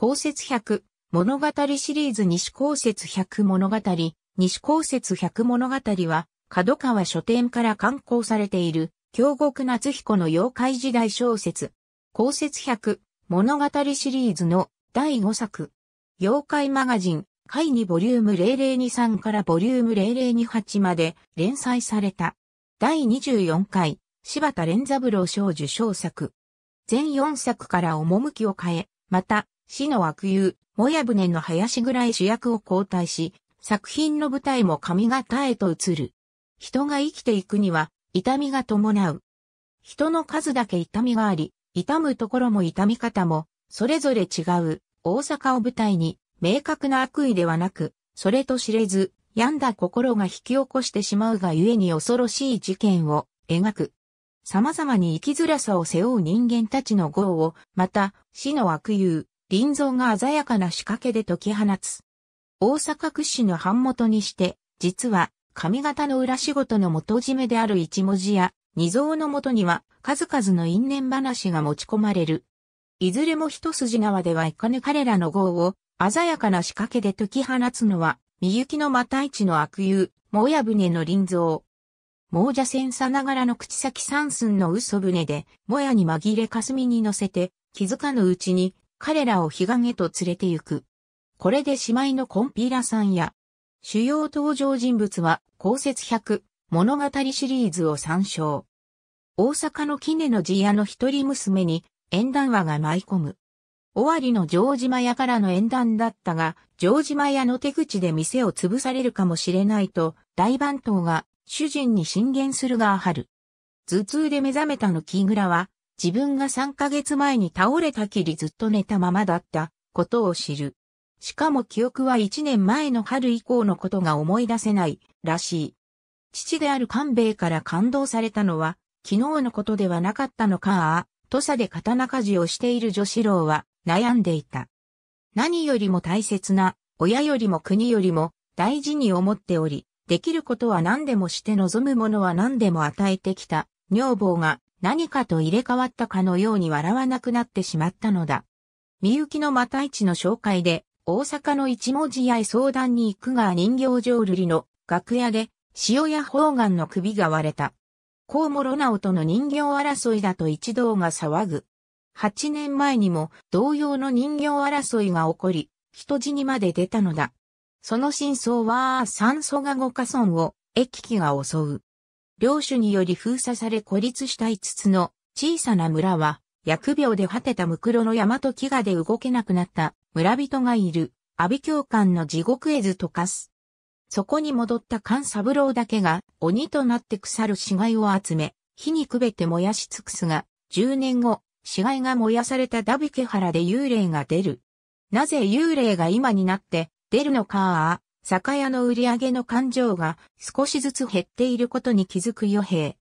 公説100、物語シリーズ西公説100物語、西公説100物語は、角川書店から刊行されている、京極夏彦の妖怪時代小説。公説100、物語シリーズの第5作。妖怪マガジン、回にボリューム0023からボリューム0028まで連載された。第24回、柴田連三郎賞受賞作。全4作から趣を変え、また、死の悪友、もやぶねの林ぐらい主役を交代し、作品の舞台も髪型へと移る。人が生きていくには、痛みが伴う。人の数だけ痛みがあり、痛むところも痛み方も、それぞれ違う、大阪を舞台に、明確な悪意ではなく、それと知れず、病んだ心が引き起こしてしまうがゆえに恐ろしい事件を描く。様々に生きづらさを背負う人間たちの業を、また、死の悪友、林蔵が鮮やかな仕掛けで解き放つ。大阪屈指の版元にして、実は、上方の裏仕事の元締めである一文字や、二蔵の元には、数々の因縁話が持ち込まれる。いずれも一筋縄ではいかぬ彼らの号を、鮮やかな仕掛けで解き放つのは、三ゆきの又一の悪友、もや船の林蔵。猛者戦さながらの口先三寸の嘘船で、もやに紛れ霞に乗せて、気づかぬうちに、彼らを日陰へと連れて行く。これで姉妹のコンピーラさんや、主要登場人物は、公説100、物語シリーズを参照。大阪の杵の地屋の一人娘に、縁談話が舞い込む。尾張の城島屋からの縁談だったが、城島屋の手口で店を潰されるかもしれないと、大番頭が主人に進言するがあはる。頭痛で目覚めたの木倉は、自分が3ヶ月前に倒れたきりずっと寝たままだったことを知る。しかも記憶は1年前の春以降のことが思い出せないらしい。父である官兵衛から感動されたのは、昨日のことではなかったのかあ、土佐で刀鍛冶をしている女子郎は悩んでいた。何よりも大切な、親よりも国よりも大事に思っており、できることは何でもして望むものは何でも与えてきた、女房が何かと入れ替わったかのように笑わなくなってしまったのだ。みゆきのまた一の紹介で、大阪の一文字屋へ相談に行くが人形浄瑠璃の楽屋で、塩屋方眼の首が割れた。コウモロナオとの人形争いだと一同が騒ぐ。8年前にも同様の人形争いが起こり、人死にまで出たのだ。その真相は酸素が五家村を、駅機が襲う。領主により封鎖され孤立した5つの小さな村は、疫病で果てたムクロの山と飢餓で動けなくなった村人がいる、阿鼻教官の地獄絵図溶かす。そこに戻った勘三郎だけが鬼となって腐る死骸を集め、火にくべて燃やし尽くすが、10年後、死骸が燃やされたダビケ原で幽霊が出る。なぜ幽霊が今になって出るのか酒屋の売り上げの感情が少しずつ減っていることに気づく与兵。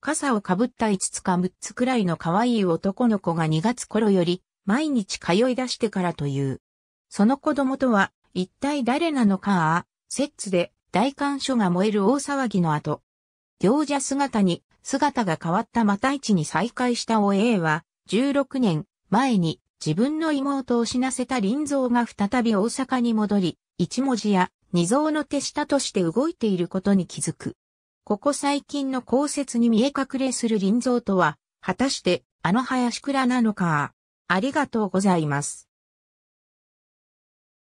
傘をかぶった5つか6つくらいの可愛い男の子が2月頃より毎日通い出してからという。その子供とは一体誰なのかあ、セッツで大官所が燃える大騒ぎの後。行者姿に姿が変わったまた市に再会したお A は16年前に自分の妹を死なせた林蔵が再び大阪に戻り、一文字や二蔵の手下として動いていることに気づく。ここ最近の公説に見え隠れする林蔵とは、果たしてあの林倉なのか。ありがとうございます。